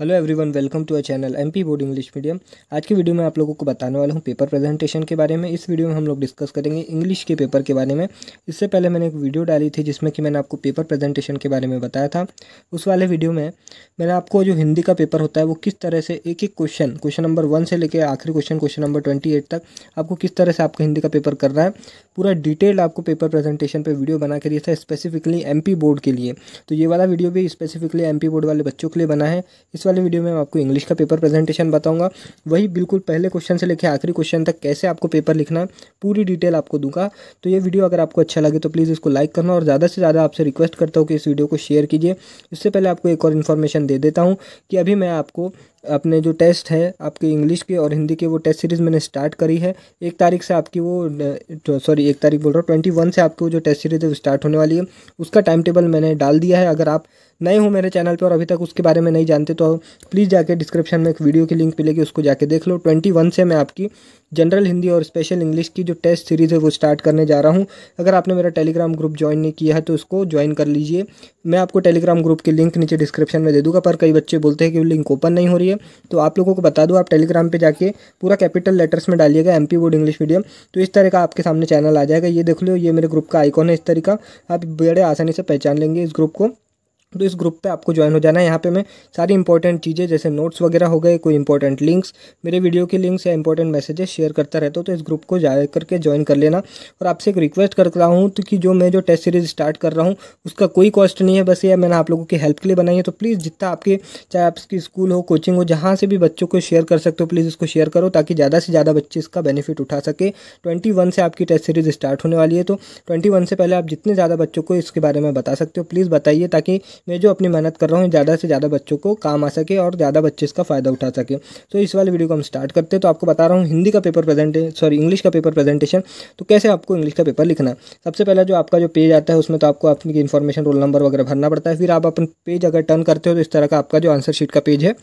hello everyone welcome to our channel M P board English medium आज की video में आप लोगों को बताने वाला हूँ पेपर प्रेजेंटेशन के बारे में इस वीडियो में हम लोग डिस्कस करेंगे इंग्लिश के पेपर के बारे में इससे पहले मैंने एक वीडियो डाली थी जिसमें कि मैंने आपको पेपर प्रेजेंटेशन के बारे में बताया था उस वाले वीडियो में मैंने आपको जो हिंदी का पेपर होता है वो किस तरह से एक एक क्वेश्चन क्वेश्चन नंबर वन से लेकर आखिरी question question number twenty eight तक आपको किस तरह से आपका हिंदी का पेपर करना है पूरा डिटेल आपको पेपर प्रेजेंटेशन पे वीडियो बना के दिया था स्पेसिफिकली एमपी बोर्ड के लिए तो ये वाला वीडियो भी स्पेसिफिकली एमपी बोर्ड वाले बच्चों के लिए बना है इस वाले वीडियो में मैं आपको इंग्लिश का पेपर प्रेजेंटेशन बताऊंगा वही बिल्कुल पहले क्वेश्चन से लेकर आखिरी क्वेश्चन तक कैसे आपको पेपर लिखना है पूरी डिटेल आपको दूंगा तो ये वीडियो अगर आपको अच्छा लगे तो प्लीज़ इसको लाइक करना और ज़्यादा से ज़्यादा आपसे रिक्वेस्ट करता हूँ कि इस वीडियो को शेयर कीजिए इससे पहले आपको एक और इन्फॉर्मेशन दे देता हूँ कि अभी मैं आपको अपने जो टेस्ट है आपके इंग्लिश के और हिंदी के वो टेस्ट सीरीज़ मैंने स्टार्ट करी है एक तारीख से आपकी वो सॉरी तो एक तारीख बोल रहा हूँ ट्वेंटी वन से आपकी वो जो टेस्ट सीरीज़ है वो स्टार्ट होने वाली है उसका टाइम टेबल मैंने डाल दिया है अगर आप नए हो मेरे चैनल पर और अभी तक उसके बारे में नहीं जानते तो प्लीज़ जाके डिस्क्रिप्शन में एक वीडियो की लिंक मिलेगी उसको जाके देख लो ट्वेंटी वन से मैं आपकी जनरल हिंदी और स्पेशल इंग्लिश की जो टेस्ट सीरीज़ है वो स्टार्ट करने जा रहा हूँ अगर आपने मेरा टेलीग्राम ग्रुप ज्वाइन नहीं किया है तो उसको ज्वाइन कर लीजिए मैं आपको टेलीग्राम ग्रुप की लिंक नीचे डिस्क्रिप्शन में दे दूँगा पर कई बच्चे बोलते हैं कि लिंक ओपन नहीं हो रही है तो आप लोगों को बता दूँ आप टेलीग्राम पर जाकर पूरा कैपिटल लेटर्स में डालिएगा एम पी इंग्लिश मीडियम तो इस तरह का आपके सामने चैनल आ जाएगा ये देख लो ये मेरे ग्रुप का आइकॉन है इस तरीका आप बड़े आसानी से पहचान लेंगे इस ग्रुप को तो इस ग्रुप पे आपको ज्वाइन हो जाना है यहाँ पे मैं सारी इंपॉर्टेंट चीज़ें जैसे नोट्स वगैरह हो गए कोई इंपॉर्टेंट लिंक्स मेरे वीडियो के लिंक्स या इंपॉर्टेंट मैसेजेस शेयर करता रहता हूँ तो इस ग्रुप को जा करके ज्वाइन कर लेना और आपसे एक रिक्वेस्ट कर रहा हूँ तो कि जो मैं जो टेस्ट सीरीज स्टार्ट कर रहा हूँ उसका कोई कॉस्ट नहीं है बस ये मैंने आप लोगों की हेल्प के लिए बनाई है तो प्लीज़ जितना आपके चाहे आपकी स्कूल हो कोचिंग हो जहाँ से भी बच्चों को शेयर कर सकते हो प्लीज़ इसको शेयर करो ताकि ज़्यादा से ज़्यादा बच्चे इसका बेनिफिट उठा सके ट्वेंटी से आपकी टेस्ट सीरीज स्टार्ट होने वाली है तो ट्वेंटी से पहले आप जितने ज़्यादा बच्चों को इसके बारे में बता सकते हो प्लीज़ बताइए ताकि मैं जो अपनी मेहनत कर रहा हूँ ज़्यादा से ज़्यादा बच्चों को काम आ सके और ज़्यादा बच्चे इसका फ़ायदा उठा सके तो इस वाले वीडियो को हम स्टार्ट करते हैं तो आपको बता रहा हूँ हिंदी का पेपर प्रेजेंटे सॉरी इंग्लिश का पेपर प्रेजेंटेशन तो कैसे आपको इंग्लिश का पेपर लिखना सबसे पहला जो आपका जो पेज आता है उसमें तो आपको अपनी इन्फॉर्मेशन रोल नंबर वगैरह भरना पड़ता है फिर आप अपन पेज अगर टर्न करते हो तो इस तरह का आपका जो आंसर शीट का पेज है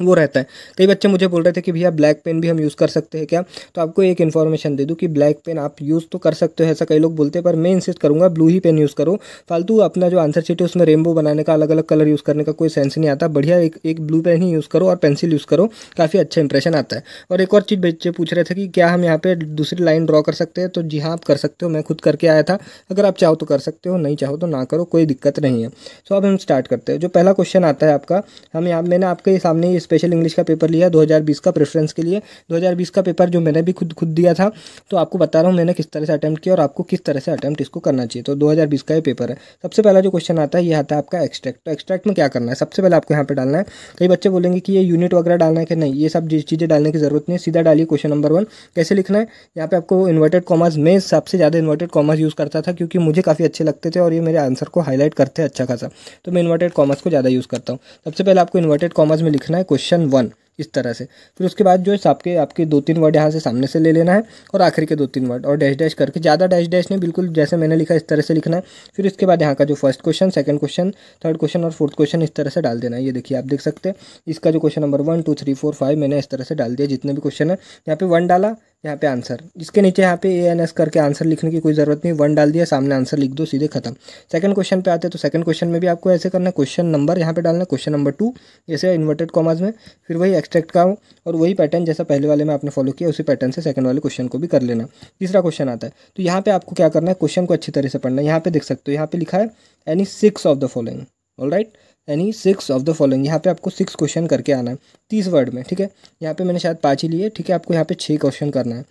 वो रहता है कई बच्चे मुझे बोल रहे थे कि भैया ब्लैक पेन भी हम यूज़ कर सकते हैं क्या तो आपको एक इन्फॉर्मेशन दे दूँ कि ब्लैक पेन आप यूज़ तो कर सकते हो ऐसा कई लोग बोलते हैं पर मैं इंसिस्ट करूँगा ब्लू ही पेन यूज़ करो फालतू अपना जो आंसर शीट है उसमें रेनबो बनाने का अलग अलग कलर यूज़ करने का कोई सेंस नहीं आता बढ़िया एक एक ब्लू पेन ही यूज़ करो और पेंसिल यूज़ करो काफ़ी अच्छा इंप्रेशन आता है और एक और चीज़ बच्चे पूछ रहे थे कि क्या हम यहाँ पर दूसरी लाइन ड्रॉ कर सकते हैं तो जी हाँ आप कर सकते हो मैं खुद करके आया था अगर आप चाहो तो कर सकते हो नहीं चाहो तो ना करो कोई दिक्कत नहीं है सो तो अब हम स्टार्ट करते हैं जो पहला क्वेश्चन आता है आपका हम यहाँ मैंने आपके सामने स्पेशल इंग्लिश का पेपर लिया 2020 का प्रेफरेंस के लिए 2020 का पेपर जो मैंने भी खुद खुद दिया था तो आपको बता रहा हूँ मैंने किस तरह से अटैम्प्ट किया और आपको किस तरह से अटैम्प्ट इसको करना चाहिए तो 2020 का ये पेपर है सबसे पहला जो क्वेश्चन आता है ये आता है आपका एक्सट्रैक्ट तो एक्सट्रैक्ट में क्या करना है सबसे पहले आपको यहाँ पर डालना है कई बच्चे बोलेंगे कि ये यूनिट वगैरह डालना है कि नहीं ये सब चीज़ें डालने की जरूरत नहीं सीधा डालिए क्वेश्चन नंबर वन कैसे लिखना है यहाँ पर आपको इन्वर्टेड कॉमर्स में सबसे ज़्यादा इन्वर्टेड कॉमर्स यूज़ करता था क्योंकि मुझे काफ़ी अच्छे लगते थे और ये मेरे आंसर को हाईलाइट करते अच्छा खासा तो मैं इन्वर्टेड कॉमर्स को ज़्यादा यूज़ करता हूँ सबसे पहले आपको इन्वर्टेड कॉमर्स में लिखना है क्वेश्चन वन इस तरह से फिर उसके बाद जो है आपके आपके दो तीन वर्ड यहाँ से सामने से ले लेना है और आखिर के दो तीन वर्ड और डैश डैश करके ज़्यादा डैश डैश नहीं बिल्कुल जैसे मैंने लिखा इस तरह से लिखना है फिर इसके बाद यहाँ का जो first question second question third question और फोर्थ क्वेश्चन इस तरह से डाल देना है ये देखिए आप देख सकते हैं इसका जो question number one two three four five मैंने इस तरह से डाल दिया जितने भी क्वेश्चन है यहाँ पर वन डाला यहाँ पे आंसर इसके नीचे यहाँ पे ए एन एस करके आंसर लिखने की कोई ज़रूरत नहीं वन डाल दिया सामने आंसर लिख दो सीधे खत्म सेकंड क्वेश्चन पे आते हैं तो सेकंड क्वेश्चन में भी आपको ऐसे करना है क्वेश्चन नंबर यहाँ पे डालना क्वेश्चन नंबर टू जैसे इन्वर्टेड कॉमर्स में फिर वही एक्सट्रैक्ट का और वही पैटर्न जैसा पहले वाले में आपने फॉलो किया उसी पैटर्न से सेकंड वाले क्वेश्चन को भी कर लेना तीसरा क्वेश्चन आता है तो यहाँ पे आपको क्या करना है क्वेश्चन को अच्छी तरह से पढ़ना है यहाँ पे देख सकते हो यहाँ पे लिखा है any six of the following all right यानी सिक्स ऑफ द फॉलोइंग यहाँ पे आपको सिक्स क्वेश्चन करके आना है तीस वर्ड में ठीक है यहाँ पे मैंने शायद पाँच ही लिए ठीक है आपको यहाँ पे छः क्वेश्चन करना है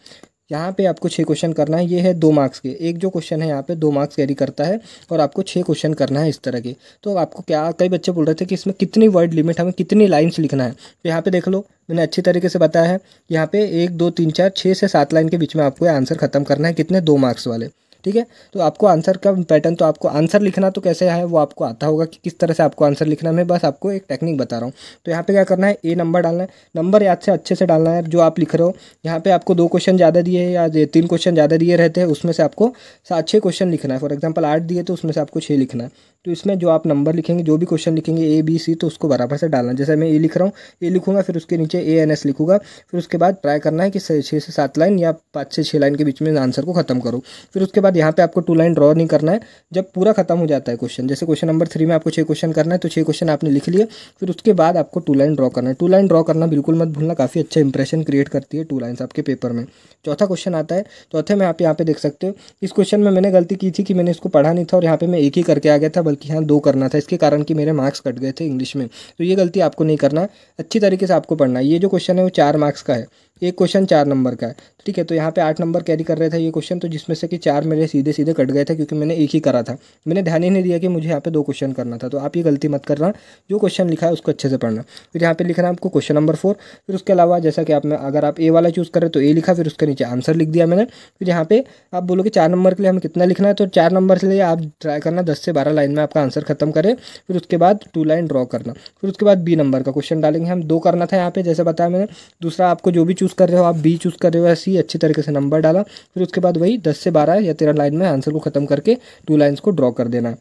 यहाँ पे आपको छः क्वेश्चन करना है ये है दो मार्क्स के एक जो क्वेश्चन है यहाँ पे दो मार्क्स कैरी करता है और आपको छः क्वेश्चन करना है इस तरह के तो आपको क्या कई बच्चे बोल रहे थे कि इसमें कितनी वर्ड लिमिट हमें कितनी लाइन्स लिखना है तो यहाँ पे देख लो मैंने अच्छी तरीके से बताया है यहाँ पे एक दो तीन चार छः से सात लाइन के बीच में आपको आंसर खत्म करना है कितने दो मार्क्स वाले ठीक है तो आपको आंसर का पैटर्न तो आपको आंसर लिखना तो कैसे है वो आपको आता होगा कि किस तरह से आपको आंसर लिखना है बस आपको एक टेक्निक बता रहा हूँ तो यहाँ पे क्या करना है ए नंबर डालना है नंबर याद से अच्छे से डालना है जो आप लिख रहे हो यहाँ पे आपको दो क्वेश्चन ज़्यादा दिए या तीन क्वेश्चन ज़्यादा दिए रहते हैं उसमें से आपको सात छः क्वेश्चन लिखना है फॉर एग्जाम्पल आठ दिए तो उसमें से आपको छः लिखना है तो इसमें जो आप नंबर लिखेंगे जो भी क्वेश्चन लिखेंगे ए बी सी तो उसको बराबर से डालना जैसे मैं ए लिख रहा हूँ ए लिखूंगा फिर उसके नीचे ए एन एस लिखूंगा फिर उसके बाद ट्राई करना है कि छः से सात लाइन या पाँच से छः लाइन के बीच में आंसर को खत्म करो फिर उसके बाद बाद यहाँ पे आपको टू लाइन ड्रॉ नहीं करना है जब पूरा खत्म हो जाता है क्वेश्चन जैसे क्वेश्चन नंबर थ्री में आपको छः क्वेश्चन करना है तो छः क्वेश्चन आपने लिख लिए फिर उसके बाद आपको टू लाइन ड्रॉ करना है टू लाइन ड्रॉ करना बिल्कुल मत भूलना काफ़ी अच्छा इंप्रेशन क्रिएट करती है टू लाइन्स आपके पेपर में चौथा क्वेश्चन आता है चौथे में आप यहाँ पे देख सकते हो इस क्वेश्चन में मैंने गलती की थी कि मैंने इसको पढ़ा नहीं था और यहाँ पे मैं एक ही करके आ गया था बल्कि यहाँ दो करना था इसके कारण कि मेरे मार्क्स कट गए थे इंग्लिश में तो ये गलती आपको नहीं करना अच्छी तरीके से आपको पढ़ना है ये जो क्वेश्चन है वो चार मार्क्स का है ये क्वेश्चन चार नंबर का है तो ठीक है तो यहाँ पे आठ नंबर कैरी कर रहे थे ये क्वेश्चन तो जिसमें से कि चार मेरे सीधे सीधे कट गए थे क्योंकि मैंने एक ही करा था मैंने ध्यान ही नहीं दिया कि मुझे यहाँ पे दो क्वेश्चन करना था तो आप ये गलती मत करना जो क्वेश्चन लिखा है उसको अच्छे से पढ़ना फिर यहाँ पे लिखना आपको क्वेश्चन नंबर फोर फिर उसके अलावा जैसा कि आप अगर आप ए वाला चूज़ करें तो ए लिखा फिर उसके नीचे आंसर लिख दिया मैंने फिर यहाँ पे आप बोलो कि चार नंबर के लिए हमें कितना लिखना है तो चार नंबर के लिए आप ट्राई करना दस से बारह लाइन में आपका आंसर खत्म करें फिर उसके बाद टू लाइन ड्रॉ करना फिर उसके बाद बी नंबर का क्वेश्चन डालेंगे हम दो करना था यहाँ पे जैसे बताया मैंने दूसरा आपको जो भी चूज़ चूज़ कर रहे हो आप बी चूज़ कर रहे हो या सी अच्छी तरीके से नंबर डाला फिर उसके बाद वही दस से बारह या तेरह लाइन में आंसर को खत्म करके टू लाइन्स को ड्रॉ कर देना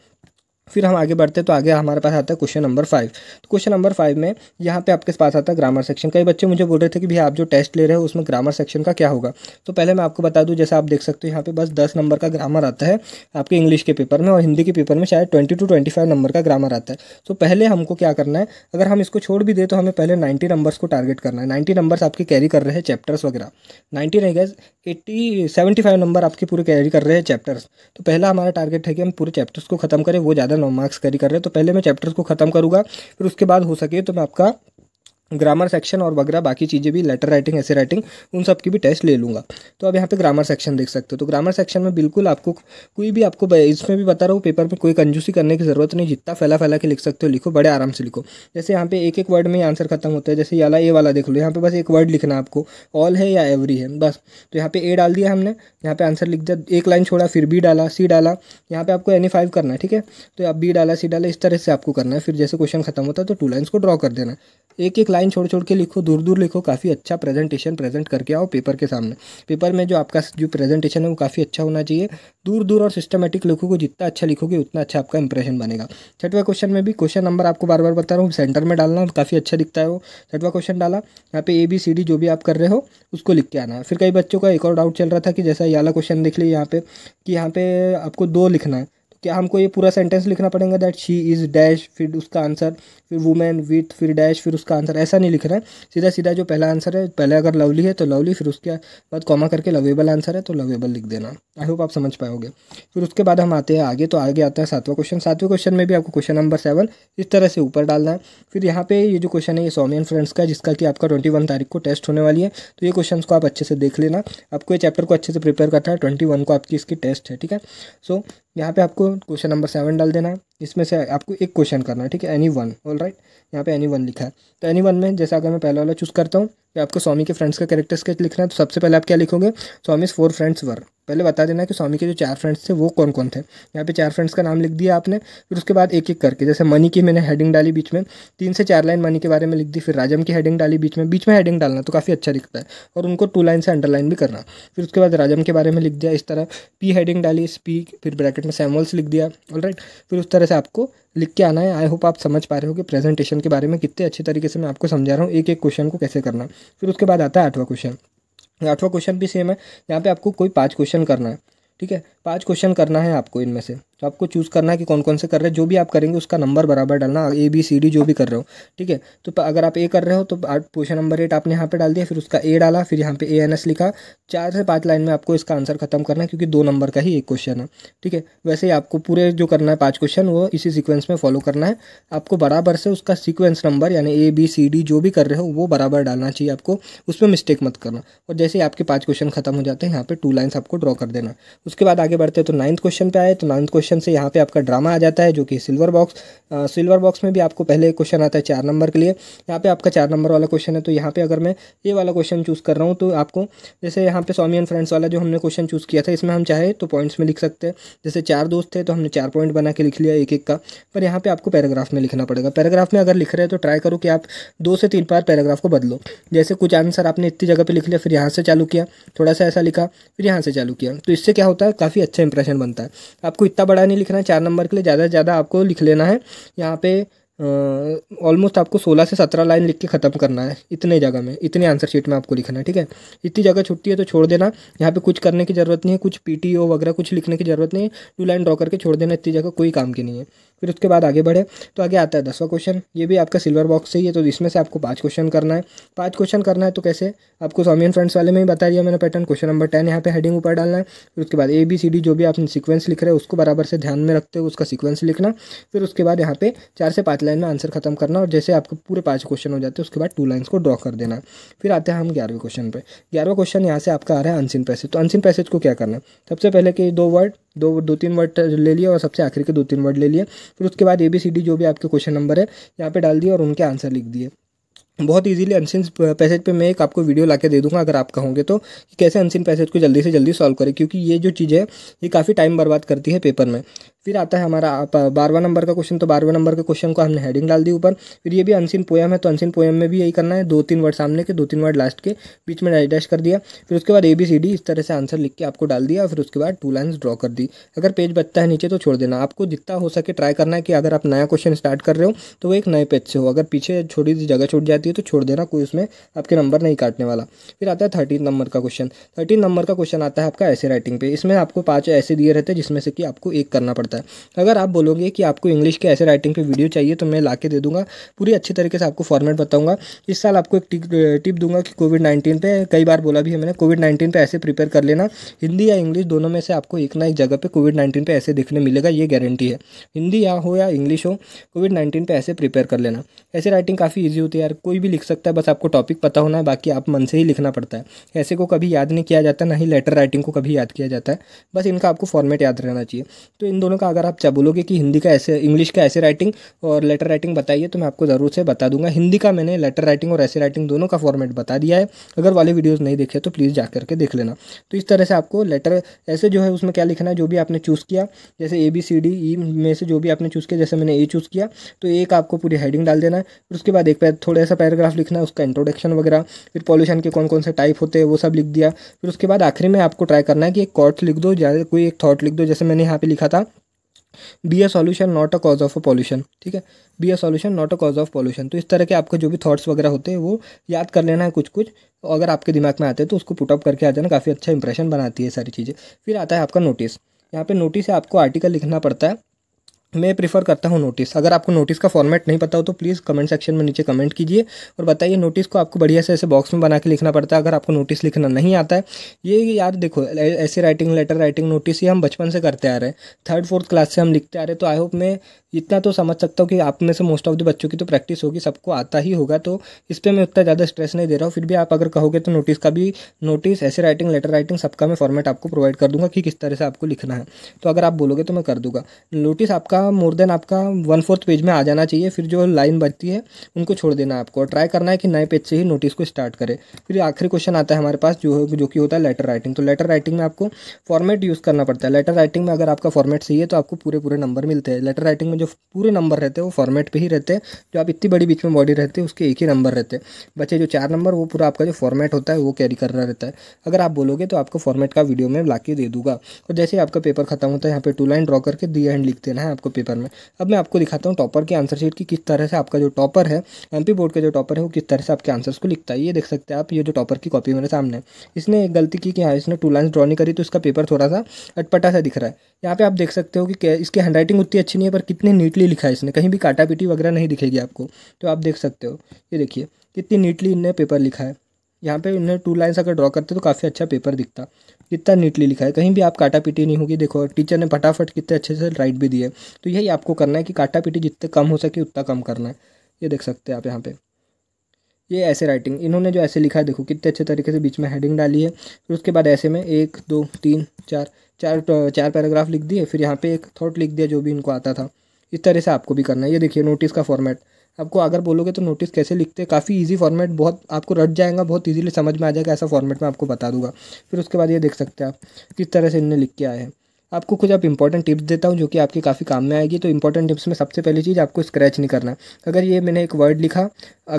फिर हम आगे बढ़ते तो आगे हमारे पास आता है क्वेश्चन नंबर फाइव तो क्वेश्चन नंबर फाइव में यहाँ पे आपके पास आता है ग्रामर सेक्शन कई बच्चे मुझे बोल रहे थे कि भैया आप जो टेस्ट ले रहे हो उसमें ग्रामर सेक्शन का क्या होगा तो पहले मैं आपको बता दूँ जैसे आप देख सकते हो यहाँ पे बस दस नंबर का ग्रामर आता है आपके इंग्लिश के पेपर में और हिंदी के पेपर में शायद twenty two twenty five number का ग्रामर आता है तो पहले हमको क्या करना है अगर हम इसको छोड़ भी दे तो हमें पहले नाइन्टी नंबर्स को टारगेट करना है नाइन्टी नंबर्स आपके कैरी कर रहे हैं चैप्टर्स वगैरह नाइन्टी नहीं गए एट्टी सेवेंटी फाइव नंबर आपके पूरे कैरी कर रहे हैं चैप्टर्स तो पहला हमारा टारगेट है कि हम पूरे चैप्टर्स को खत्म करें वो ज़्यादा नौ मार्क्स करी कर रहे हैं तो पहले मैं चैप्टर्स को खत्म करूंगा फिर उसके बाद हो सके तो मैं आपका ग्रामर सेक्शन और वगैरह बाकी चीज़ें भी लेटर राइटिंग ऐसे राइटिंग उन सब की भी टेस्ट ले लूँगा तो अब यहाँ पे ग्रामर सेक्शन देख सकते हो तो ग्रामर सेक्शन में बिल्कुल आपको कोई भी आपको इसमें भी बता रहा हूँ पेपर में कोई कंजूसी करने की ज़रूरत नहीं जितना फैला फैला के लिख सकते हो लिखो बड़े आराम से लिखो जैसे यहाँ पे एक एक वर्ड में आंसर खत्म होता है जैसे ये वाला ए वाला देख लो यहाँ पे बस एक वर्ड लिखना आपको ऑल है या एवरी है बस तो यहाँ पे ए डाल दिया हमने यहाँ पे आंसर लिख दिया एक लाइन छोड़ा फिर बी डाला सी डाला यहाँ पे आपको एनी फाइव करना है ठीक है तो आप बी डाला सी डाला इस तरह से आपको करना है फिर जैसे क्वेश्चन खत्म होता है तो टू लाइन्स को ड्रॉ कर देना एक एक लाइन लाइन छोड़ छोड़ के लिखो दूर दूर लिखो काफ़ी अच्छा प्रेजेंटेशन प्रेजेंट करके आओ पेपर के सामने पेपर में जो आपका जो प्रेजेंटेशन है वो काफ़ी अच्छा होना चाहिए दूर दूर और सिस्टमेटिक लिखोगे जितना अच्छा लिखोगे उतना अच्छा आपका इंप्रेशन बनेगा छठवा क्वेश्चन में भी क्वेश्चन नंबर आपको बार बार बता रहा हूँ सेंटर में डालना काफ़ी अच्छा दिखता है वो छठवा क्वेश्चन डाला यहाँ पे ए बी सी डी जो भी आप कर रहे हो उसको लिख के आना है फिर कई बच्चों का एक और डाउट चल रहा था कि जैसा ये वाला क्वेश्चन देख लिया यहाँ पे कि यहाँ पे आपको दो लिखना है क्या हमको ये पूरा सेंटेंस लिखना पड़ेगा दैट शी इज़ डैश फिर उसका आंसर फिर वुमेन विथ फिर डैश फिर उसका आंसर ऐसा नहीं लिखना है सीधा सीधा जो पहला आंसर है पहले अगर लवली है तो लवली फिर उसके बाद कॉमा करके लवेबल आंसर है तो लवेबल लिख देना आई होप आप समझ पाओगे फिर उसके बाद हम आते हैं आगे तो आगे आता है सातवां क्वेश्चन सातवें क्वेश्चन में भी आपको क्वेश्चन नंबर सेवन इस तरह से ऊपर डालना है फिर यहाँ पे ये जो क्वेश्चन है ये सोमियन फ्रेंड्स का जिसका कि आपका ट्वेंटी वन तारीख को टेस्ट होने वाली है तो ये क्वेश्चन को आप अच्छे से देख लेना आपको ये चैप्टर को अच्छे से प्रिपेयर करना है ट्वेंटी वन को आपकी इसकी टेस्ट है ठीक है सो यहाँ पे आपको क्वेश्चन नंबर सेवन डाल देना है जिसमें से आपको एक क्वेश्चन करना है ठीक है एनी वन ऑल राइट यहाँ पे एनी वन लिखा है तो एनी वन में जैसे अगर मैं पहला वाला चूज़ करता हूँ कि आपको स्वामी के फ्रेंड्स का कैरेक्टर स्केच लिखना है तो सबसे पहले आप क्या लिखोगे स्वामी फोर फ्रेंड्स वर पहले बता देना कि स्वामी के जो चार फ्रेंड्स थे वो कौन कौन थे यहाँ पे चार फ्रेंड्स का नाम लिख दिया आपने फिर उसके बाद एक एक करके जैसे मनी की मैंने हेडिंग डाली बीच में तीन से चार लाइन मनी के बारे में लिख दी फिर राजम की हेडिंग डाली बीच में बीच में हेडिंग डालना तो काफ़ी अच्छा दिखता है और उनको टू लाइन से अंडरलाइन भी करना फिर उसके बाद राजम के बारे में लिख दिया इस तरह पी हेडिंग डाली इस पी फिर ब्रैकेट में सैमल्स लिख दिया ऑल फिर उस तरह से आपको लिख के आना है आई होप आप समझ पा रहे हो कि प्रेजेंटेशन के बारे में कितने अच्छे तरीके से मैं आपको समझा रहा हूँ एक एक क्वेश्चन को कैसे करना फिर उसके बाद आता है आठवां क्वेश्चन आठवां क्वेश्चन भी सेम है यहाँ पे आपको कोई पाँच क्वेश्चन करना है ठीक है पाँच क्वेश्चन करना है आपको इनमें से तो आपको चूज़ करना है कि कौन कौन से कर रहे हैं जो भी आप करेंगे उसका नंबर बराबर डालना ए बी सी डी जो भी कर रहे हो ठीक है तो अगर आप ए कर रहे हो तो क्वेश्चन नंबर एट आपने यहाँ पे डाल दिया फिर उसका ए डाला फिर यहाँ पे ए एन एस लिखा चार से पाँच लाइन में आपको इसका आंसर खत्म करना है क्योंकि दो नंबर का ही एक क्वेश्चन है ठीक है वैसे ही आपको पूरे जो करना है पाँच क्वेश्चन वो इसी सिक्वेंस में फॉलो करना है आपको बराबर से उसका सिक्वेंस नंबर यानी ए बी सी डी जो भी कर रहे हो वो बराबर डालना चाहिए आपको उसमें मिस्टेक मत करना और जैसे ही आपके पाँच क्वेश्चन खत्म हो जाते हैं यहाँ पर टू लाइन्स आपको ड्रॉ कर देना उसके बाद आगे बढ़ते हैं तो नाइन्थ क्वेश्चन पर आए तो नाइन्थ क्वेश्चन क्वेश्चन से यहाँ पे आपका ड्रामा आ जाता है जो कि सिल्वर बॉक्स सिल्वर बॉक्स में भी आपको पहले क्वेश्चन आता है चार नंबर के लिए यहाँ पे आपका चार नंबर वाला क्वेश्चन है तो यहाँ पे अगर मैं ये वाला क्वेश्चन चूज़ कर रहा हूँ तो आपको जैसे यहाँ पे स्वामी एंड फ्रेंड्स वाला जो हमने क्वेश्चन चूज़ किया था इसमें हम चाहे तो पॉइंट्स में लिख सकते हैं जैसे चार दोस्त थे तो हमने चार पॉइंट बना के लिख लिया एक एक का पर यहाँ पर आपको पैराग्राफ में लिखना पड़ेगा पैराग्राफ में अगर लिख रहे हैं तो ट्राई करो कि आप दो से तीन बार पैराग्राफ को बदलो जैसे कुछ आंसर आपने इतनी जगह पर लिख लिया फिर यहाँ से चालू किया थोड़ा सा ऐसा लिखा फिर यहाँ से चालू किया तो इससे क्या होता है काफ़ी अच्छा इंप्रेशन बनता है आपको इतना बड़ा बड़ा नहीं लिखना है चार नंबर के लिए ज़्यादा से ज़्यादा आपको लिख लेना है यहाँ पे ऑलमोस्ट आपको 16 से 17 लाइन लिख के ख़त्म करना है इतने जगह में इतने आंसर शीट में आपको लिखना है ठीक है इतनी जगह छुट्टी है तो छोड़ देना यहाँ पे कुछ करने की ज़रूरत नहीं है कुछ पीटीओ वगैरह कुछ लिखने की ज़रूरत नहीं है टू लाइन ड्रॉ करके छोड़ देना इतनी जगह कोई काम की नहीं है फिर उसके बाद आगे बढ़े तो आगे आता है दसवा क्वेश्चन ये भी आपका सिल्वर बॉक्स से ही है तो इसमें से आपको पाँच क्वेश्चन करना है पाँच क्वेश्चन करना है तो कैसे आपको स्वामी एंड फ्रेंड्स वाले में ही बता दिया मैंने पैटर्न क्वेश्चन नंबर टेन यहाँ पे हेडिंग ऊपर डालना है फिर उसके बाद ए बी सी डी जो भी आप सिक्वेंस लिख रहे हैं उसको बराबर से ध्यान में रखते हुए उसका सिक्वेंस लिखना फिर उसके बाद यहाँ पे चार से पाँच लाइन में आंसर खत्म करना और जैसे आपको पूरे पाँच क्वेश्चन हो जाते हैं उसके बाद टू लाइन्स को ड्रॉ कर देना फिर आते हैं हम ग्यारहवें क्वेश्चन पर ग्यारहवा क्वेश्चन यहाँ से आपका आ रहा है अनसिन पैसेज तो अनसिन पैसेज को क्या करना है सबसे पहले कि दो वर्ड दो दो तीन वर्ड तो ले लिए और सबसे आखिर के दो तीन वर्ड ले लिए फिर उसके बाद ए बी सी डी जो भी आपके क्वेश्चन नंबर है यहाँ पे डाल दिए और उनके आंसर लिख दिए बहुत इजीली अनसिन पैसेज पे मैं एक आपको वीडियो ला दे दूंगा अगर आप कहोगे तो कैसे अनसिन पैसेज को जल्दी से जल्दी सॉल्व करें क्योंकि ये जो चीज़ है ये काफ़ी टाइम बर्बाद करती है पेपर में फिर आता है हमारा बारहवा नंबर का क्वेश्चन तो बारवा नंबर के क्वेश्चन को हमने हेडिंग डाल दी ऊपर फिर ये भी अनसिन पोयम है तो अनसिन पोयम में भी यही करना है दो तीन वर्ड सामने के दो तीन वर्ड लास्ट के बीच में डैश कर दिया फिर उसके बाद ए बी सी डी इस तरह से आंसर लिख के आपको डाल दिया और फिर उसके बाद टू लाइन्स ड्रॉ कर दी अगर पेज बचता है नीचे तो छोड़ देना आपको जितना हो सके ट्राई करना है कि अगर आप नया क्वेश्चन स्टार्ट कर रहे हो तो वो एक नए पेज से हो अगर पीछे छोटी सी जगह छूट जाती है तो छोड़ देना कोई उसमें आपके नंबर नहीं काटने वाला फिर आता है थर्टीन नंबर का क्वेश्चन थर्टीन नंबर का क्वेश्चन आता है आपका ऐसे राइटिंग पे इसमें आपको पाँच ऐसे दिए रहते हैं जिसमें से कि आपको एक करना पड़ता पड़ता है अगर आप बोलोगे कि आपको इंग्लिश के ऐसे राइटिंग पे वीडियो चाहिए तो मैं ला दे दूंगा पूरी अच्छी तरीके से आपको फॉर्मेट बताऊंगा इस साल आपको एक टिप दूंगा कि कोविड नाइन्टीन पर कई बार बोला भी है मैंने कोविड नाइन्टीन पर ऐसे प्रिपेयर कर लेना हिंदी या इंग्लिश दोनों में से आपको एक ना एक जगह पर कोविड नाइन्टीन पर ऐसे देखने मिलेगा ये गारंटी है हिंदी या हो या इंग्लिश हो कोविड नाइन्टीन पर ऐसे प्रिपेयर कर लेना ऐसे राइटिंग काफ़ी ईजी होती है यार कोई भी लिख सकता है बस आपको टॉपिक पता होना है बाकी आप मन से ही लिखना पड़ता है ऐसे को कभी याद नहीं किया जाता ना ही लेटर राइटिंग को कभी याद किया जाता है बस इनका आपको फॉर्मेट याद रहना चाहिए तो इन दोनों का अगर आप बोलोगे कि हिंदी का ऐसे इंग्लिश का ऐसे राइटिंग और लेटर राइटिंग बताइए तो मैं आपको ज़रूर से बता दूंगा हिंदी का मैंने लेटर राइटिंग और ऐसे राइटिंग दोनों का फॉर्मेट बता दिया है अगर वाले वीडियोज़ नहीं देखे तो प्लीज़ जा करके देख लेना तो इस तरह से आपको लेटर ऐसे जो है उसमें क्या लिखना है जो भी आपने चूज़ किया जैसे A B C D E में से जो भी आपने चूज़ किया जैसे मैंने ए चूज़ किया तो एक आपको पूरी हेडिंग डाल देना है फिर उसके बाद एक थोड़ा सा पैराग्राफ लिखना है उसका इंट्रोडक्शन वगैरह फिर पॉल्यूशन के कौन कौन से टाइप होते हैं वो सब लिख दिया फिर उसके बाद आखिरी में आपको ट्राई करना है कि एक कॉट लिख दो या कोई एक थॉट लिख दो जैसे मैंने यहाँ पे लिखा था be a solution not a cause of a pollution ठीक है be a solution not a cause of pollution तो इस तरह के आपके जो भी थॉट्स वगैरह होते हैं वो याद कर लेना है कुछ कुछ तो अगर आपके दिमाग में आते हैं तो उसको पुटअप करके आ जाना काफ़ी अच्छा इंप्रेशन बनाती है सारी चीज़ें फिर आता है आपका नोटिस यहाँ पे नोटिस है आपको आर्टिकल लिखना पड़ता है मैं प्रीफर करता हूँ नोटिस अगर आपको नोटिस का फॉर्मेट नहीं पता हो तो प्लीज़ कमेंट सेक्शन में नीचे कमेंट कीजिए और बताइए नोटिस को आपको बढ़िया से ऐसे बॉक्स में बना के लिखना पड़ता है अगर आपको नोटिस लिखना नहीं आता है ये यार देखो ऐसे राइटिंग लेटर राइटिंग नोटिस ये हम बचपन से करते आ रहे हैं थर्ड फोर्थ क्लास से हम लिखते आ रहे हैं तो आई होप मैं इतना तो समझ सकता हूँ कि आप में से मोस्ट ऑफ द बच्चों की तो प्रैक्टिस होगी सबको आता ही होगा तो इस पर मैं उतना ज़्यादा स्ट्रेस नहीं दे रहा हूँ फिर भी आप अगर कहोगे तो नोटिस का भी नोटिस ऐसे राइटिंग लेटर राइटिंग सबका मैं फॉर्मेट आपको प्रोवाइड कर दूंगा कि किस तरह से आपको लिखना है तो अगर आप बोलोगे तो मैं कर दूंगा नोटिस आपका आपका मोर देन आपका वन फोर्थ पेज में आ जाना चाहिए फिर जो लाइन बचती है उनको छोड़ देना आपको ट्राई करना है कि नए पेज से ही नोटिस को स्टार्ट करें फिर आखिरी क्वेश्चन आता है हमारे पास जो जो कि होता है लेटर राइटिंग तो लेटर राइटिंग में आपको फॉर्मेट यूज़ करना पड़ता है लेटर राइटिंग में अगर आपका फॉर्मेट सही है तो आपको पूरे पूरे नंबर मिलते हैं लेटर राइटिंग में जो पूरे नंबर रहते हैं वो फॉर्मेट पर ही रहते हैं जो आप इतनी बड़ी बीच में बॉडी रहती है उसके एक ही नंबर रहते हैं बचे जो चार नंबर वो पूरा आपका जो फॉर्मेट होता है वो कैरी कर रहा रहता है अगर आप बोलोगे तो आपको फॉर्मेट का वीडियो में ला दे दूंगा और जैसे आपका पेपर खत्म होता है यहाँ पे टू लाइन ड्रॉ करके दी एंड लिख देना है आपको पेपर में अब मैं आपको दिखाता हूँ टॉपर की आंसर शीट की किस तरह से आपका जो टॉपर है एम बोर्ड का जो टॉपर है वो किस तरह से आपके आंसर्स को लिखता है ये देख सकते हैं आप ये जो टॉपर की कॉपी मेरे सामने इसने एक गलती की कि हाँ इसने टू लाइन ड्रॉ नहीं करी तो इसका पेपर थोड़ा सा अटपटा सा दिख रहा है यहाँ पे आप देख सकते हो कि इसकी हैंडराइटिंग उतनी अच्छी नहीं है पर कितनी नीटली लिखा है इसने कहीं भी काटा पीटी वगैरह नहीं दिखेगी आपको तो आप देख सकते हो ये देखिए कितनी नीटली इनने पेपर लिखा है यहाँ पे उन्हें टू लाइन्स अगर ड्रॉ करते तो काफ़ी अच्छा पेपर दिखता कितना नीटली लिखा है कहीं भी आप काटा पीटी नहीं होगी देखो टीचर ने फटाफट कितने अच्छे से राइट भी दिए तो यही आपको करना है कि काटा पीटी जितने कम हो सके उतना कम करना है ये देख सकते हैं आप यहाँ पर ये ऐसे राइटिंग इन्होंने जो ऐसे लिखा है देखो कितने अच्छे तरीके से बीच में हेडिंग डाली है फिर उसके बाद ऐसे में एक दो तीन चार चार चार पैराग्राफ लिख दिए फिर यहाँ पे एक थॉट लिख दिया जो भी इनको आता था इस तरह से आपको भी करना है ये देखिए नोटिस का फॉर्मेट आपको अगर बोलोगे तो नोटिस कैसे लिखते हैं काफ़ी इजी फॉर्मेट बहुत आपको रट जाएगा बहुत ईजिली समझ में आ जाएगा ऐसा फॉर्मेट में आपको बता दूंगा फिर उसके बाद ये देख सकते हैं आप किस तरह से इनने लिख के आए हैं आपको कुछ आप इंपॉर्टेंट टिप्स देता हूँ जो कि आपके काफ़ी काम में आएगी तो इंपॉर्टेंट टिप्स में सबसे पहली चीज़ आपको स्क्रैच नहीं करना अगर ये मैंने एक वर्ड लिखा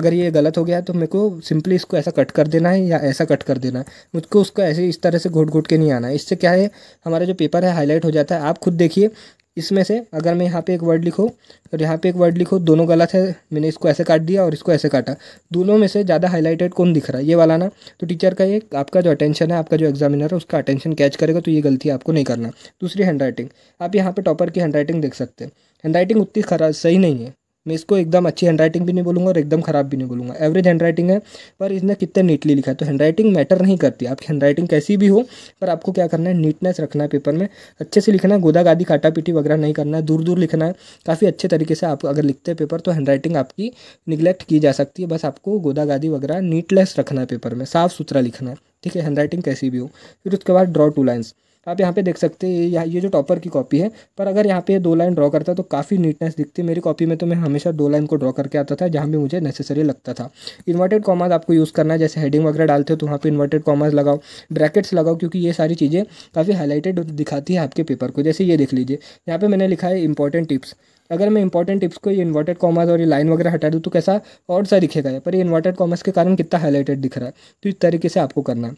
अगर ये गलत हो गया तो मेरे को सिंपली इसको ऐसा कट कर देना है या ऐसा कट कर देना है मुझको उसको ऐसे इस तरह से घोट घोट के नहीं आना है इससे क्या है हमारा जो पेपर है हाईलाइट हो जाता है आप खुद देखिए इसमें से अगर मैं यहाँ पे एक वर्ड लिखो और यहाँ पे एक वर्ड लिखो दोनों गलत है मैंने इसको ऐसे काट दिया और इसको ऐसे काटा दोनों में से ज़्यादा हाईलाइटेड कौन दिख रहा है ये वाला ना तो टीचर का ये आपका जो अटेंशन है आपका जो एग्जामिनर है उसका अटेंशन कैच करेगा तो ये गलती आपको नहीं करना दूसरी हैंड राइटिंग आप यहाँ पर टॉपर की हैंड राइटिंग देख सकते हैं हैंड राइटिंग उतनी खराब सही नहीं है मैं इसको एकदम अच्छी हैंडराइटिंग भी नहीं बोलूँगा और एकदम ख़राब भी नहीं बोलूँगा एवरेज हैंडराइटिंग है पर इसने कितने नीटली लिखा है तो हैंडराइटिंग मैटर नहीं करती आपकी हैंडराइटिंग कैसी भी हो पर आपको क्या करना है नीटनेस रखना है पेपर में अच्छे से लिखना है गोदा गादी काटा पीटी वगैरह नहीं करना है दूर दूर लिखना है काफ़ी अच्छे तरीके से आप अगर लिखते हैं पेपर तो हैंडराइटिंग आपकी निगलेक्ट की जा सकती है बस आपको गोदा गादी वगैरह नीटलेस रखना है पेपर में साफ़ सुथरा लिखना है ठीक है हैंड कैसी भी हो फिर उसके बाद ड्रॉ टू लाइन्स आप यहाँ पे देख सकते हैं ये जो टॉपर की कॉपी है पर अगर यहाँ पे दो लाइन ड्रॉ करता तो काफ़ी नीटनेस दिखती मेरी कॉपी में तो मैं हमेशा दो लाइन को ड्रॉ करके आता था जहाँ भी मुझे नेसेसरी लगता था इन्वर्टेड कॉमर्स आपको यूज़ करना है जैसे हेडिंग वगैरह डालते हो तो वहाँ पर इन्वर्टेड कॉमर्स लगाओ ब्रैकेट्स लगाओ क्योंकि ये सारी चीज़ें काफ़ी हाईलाइटेड दिखाती है आपके पेपर को जैसे ये देख लीजिए यहाँ पर मैंने लिखा है इंपॉर्टेंट टिप्स अगर मैं इंपॉर्टेंट टिप्स को ये इन्वर्टेड कॉमर्स और ये लाइन वगैरह हटा दूँ तो कैसा और सा दिखेगा पर ये इन्वर्टेड कॉमर्स के कारण कितना हाईलाइटेड दिख रहा है तो इस तरीके से आपको करना है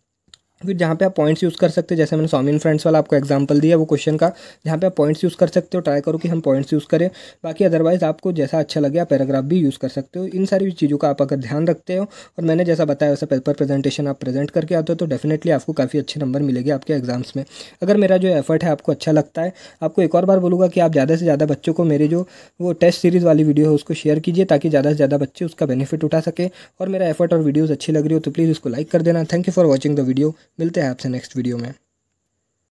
फिर तो जहाँ पे आप पॉइंट्स यूज़ कर सकते हो जैसे मैंने स्वामी फ्रेंड्स वाला आपको एग्जांपल दिया वो क्वेश्चन का जहाँ पे आप पॉइंट्स यूज़ कर सकते हो ट्राई करो कि हम पॉइंट्स यूज़ करें बाकी अदरवाइज़ आपको जैसा अच्छा लगे आप पैराग्राफ भी यूज़ कर सकते हो इन सारी चीज़ों का आप अगर ध्यान रखते हो और मैंने जैसा बताया वैसा पेपर प्रेजेंटेशन आप प्रेजेंट करके आते हो तो डेफिनेटली आपको काफ़ी अच्छे नंबर मिलेंगे आपके एग्जाम्स में अगर मेरा जो एफर्ट है आपको अच्छा लगता है आपको एक और बार बोलूँगा कि आप ज़्यादा से ज़्यादा बच्चों को मेरे जो वो टेस्ट सीरीज़ वाली वीडियो है उसको शेयर कीजिए ताकि ज़्यादा से ज़्यादा बच्चे उसका बेनिफिट उठा सके और मेरा एफर्ट और वीडियोज़ अच्छी लग रही हो तो प्लीज़ उसको लाइक कर देना thank you for watching the video मिलते हैं आपसे नेक्स्ट वीडियो में